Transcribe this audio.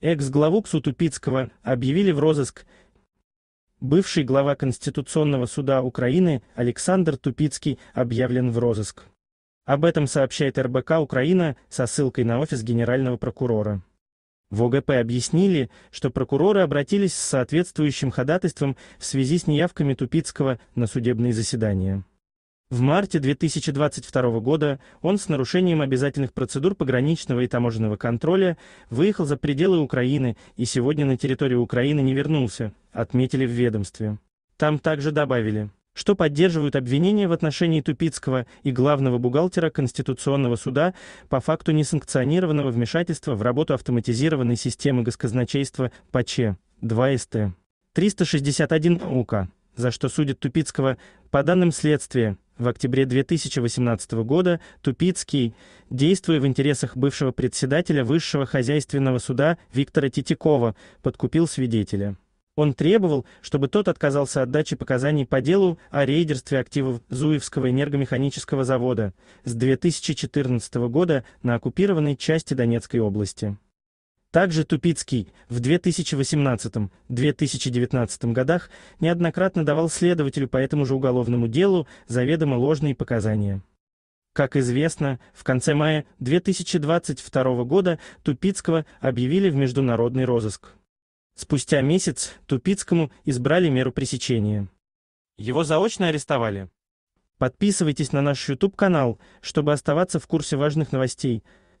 Экс-главу Тупицкого объявили в розыск. Бывший глава Конституционного суда Украины Александр Тупицкий объявлен в розыск. Об этом сообщает РБК «Украина» со ссылкой на офис генерального прокурора. В ОГП объяснили, что прокуроры обратились с соответствующим ходатайством в связи с неявками Тупицкого на судебные заседания. В марте 2022 года он с нарушением обязательных процедур пограничного и таможенного контроля выехал за пределы Украины и сегодня на территорию Украины не вернулся, отметили в ведомстве. Там также добавили, что поддерживают обвинения в отношении Тупицкого и главного бухгалтера Конституционного суда по факту несанкционированного вмешательства в работу автоматизированной системы госказначейства ПАЧЕ 2СТ 361 УК за что судят Тупицкого по данным следствия. В октябре 2018 года Тупицкий, действуя в интересах бывшего председателя Высшего хозяйственного суда Виктора Титикова, подкупил свидетеля. Он требовал, чтобы тот отказался от дачи показаний по делу о рейдерстве активов Зуевского энергомеханического завода с 2014 года на оккупированной части Донецкой области. Также Тупицкий в 2018-2019 годах неоднократно давал следователю по этому же уголовному делу заведомо ложные показания. Как известно, в конце мая 2022 года Тупицкого объявили в международный розыск. Спустя месяц Тупицкому избрали меру пресечения. Его заочно арестовали. Подписывайтесь на наш YouTube-канал, чтобы оставаться в курсе важных новостей –